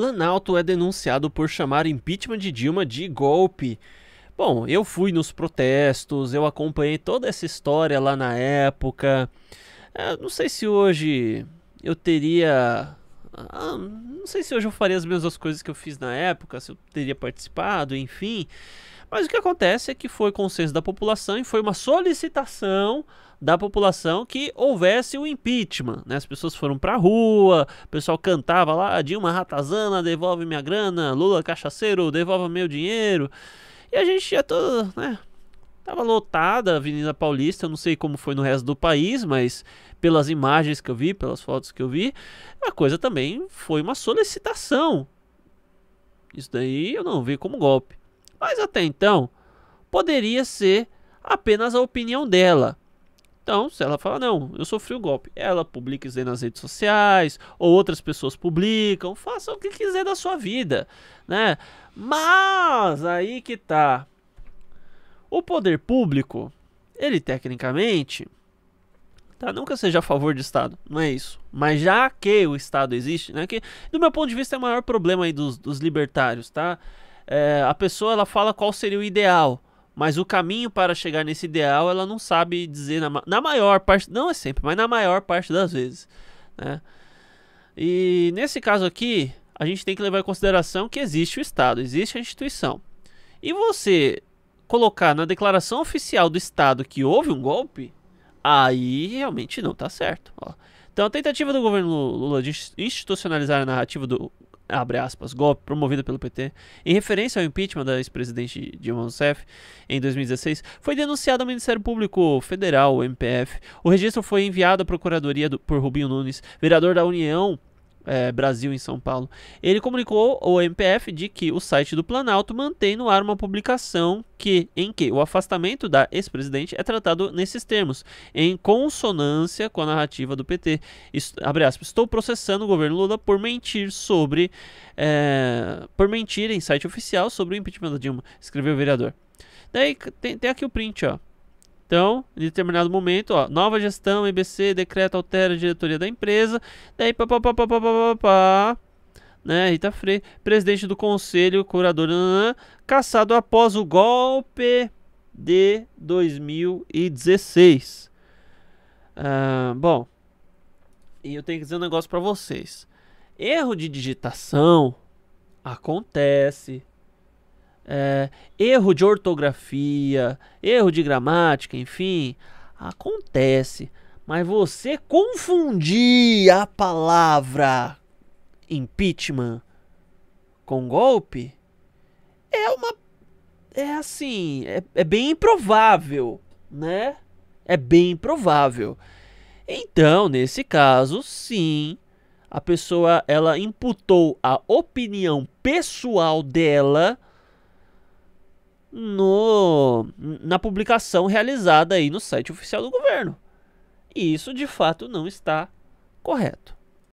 Planalto é denunciado por chamar impeachment de Dilma de golpe. Bom, eu fui nos protestos, eu acompanhei toda essa história lá na época. É, não sei se hoje eu teria ah, não sei se hoje eu faria as mesmas coisas que eu fiz na época, se eu teria participado, enfim. Mas o que acontece é que foi consenso da população e foi uma solicitação da população que houvesse o impeachment. Né? As pessoas foram pra rua, o pessoal cantava lá, ah, Dilma Ratazana, devolve minha grana, Lula cachaceiro, devolve meu dinheiro. E a gente ia todo, né, Tava lotada a Avenida Paulista, eu não sei como foi no resto do país, mas pelas imagens que eu vi, pelas fotos que eu vi, a coisa também foi uma solicitação. Isso daí eu não vi como golpe. Mas até então, poderia ser apenas a opinião dela. Então, se ela fala, não, eu sofri o um golpe, ela publica isso aí nas redes sociais, ou outras pessoas publicam, faça o que quiser da sua vida, né? Mas aí que tá. O poder público, ele tecnicamente, tá? nunca seja a favor de Estado, não é isso. Mas já que o Estado existe, né? Que, do meu ponto de vista, é o maior problema aí dos, dos libertários, tá? É, a pessoa, ela fala qual seria o ideal, mas o caminho para chegar nesse ideal, ela não sabe dizer na, na maior parte, não é sempre, mas na maior parte das vezes, né? E nesse caso aqui, a gente tem que levar em consideração que existe o Estado, existe a instituição. E você colocar na declaração oficial do Estado que houve um golpe, aí realmente não está certo. Ó. Então a tentativa do governo Lula de institucionalizar a narrativa do abre aspas, golpe promovida pelo PT, em referência ao impeachment da ex-presidente Dilma Rousseff em 2016, foi denunciado ao Ministério Público Federal, o MPF. O registro foi enviado à Procuradoria do, por Rubinho Nunes, vereador da União é, Brasil em São Paulo. Ele comunicou ao MPF de que o site do Planalto mantém no ar uma publicação que, em que o afastamento da ex-presidente é tratado nesses termos, em consonância com a narrativa do PT. Est aspas, Estou processando o governo Lula por mentir sobre. É, por mentir em site oficial sobre o impeachment da Dilma, escreveu o vereador. Daí tem, tem aqui o print, ó. Então, em determinado momento, ó, nova gestão, EBC, decreto altera a diretoria da empresa, daí papapá, né, Rita Freire, presidente do conselho, curador, né, né, né, caçado após o golpe de 2016. Ah, bom, e eu tenho que dizer um negócio para vocês. Erro de digitação acontece, é, erro de ortografia, erro de gramática, enfim, acontece. Mas você confundir a palavra impeachment com golpe é uma. É assim, é, é bem improvável, né? É bem improvável. Então, nesse caso, sim, a pessoa ela imputou a opinião pessoal dela no, na publicação realizada aí no site oficial do governo. E isso de fato não está correto.